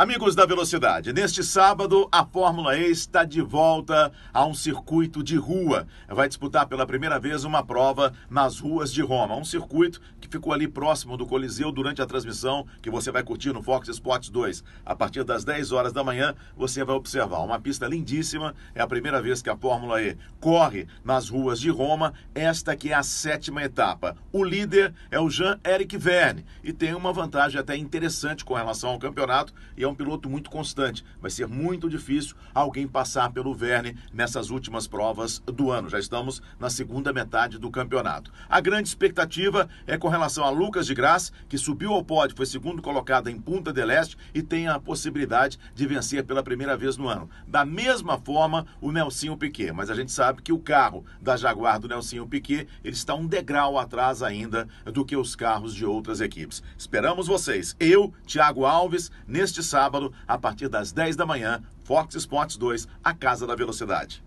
Amigos da Velocidade, neste sábado a Fórmula E está de volta a um circuito de rua. Vai disputar pela primeira vez uma prova nas ruas de Roma. Um circuito que ficou ali próximo do Coliseu durante a transmissão que você vai curtir no Fox Sports 2. A partir das 10 horas da manhã você vai observar uma pista lindíssima. É a primeira vez que a Fórmula E corre nas ruas de Roma. Esta que é a sétima etapa. O líder é o Jean-Eric Verne e tem uma vantagem até interessante com relação ao campeonato e é é um piloto muito constante. Vai ser muito difícil alguém passar pelo Verne nessas últimas provas do ano. Já estamos na segunda metade do campeonato. A grande expectativa é com relação a Lucas de Graça, que subiu ao pódio, foi segundo colocado em Punta del Este e tem a possibilidade de vencer pela primeira vez no ano. Da mesma forma, o Nelsinho Piquet, mas a gente sabe que o carro da Jaguar do Nelsinho Piquet, ele está um degrau atrás ainda do que os carros de outras equipes. Esperamos vocês. Eu, Thiago Alves, neste sábado sábado, a partir das 10 da manhã, Fox Sports 2, a Casa da Velocidade.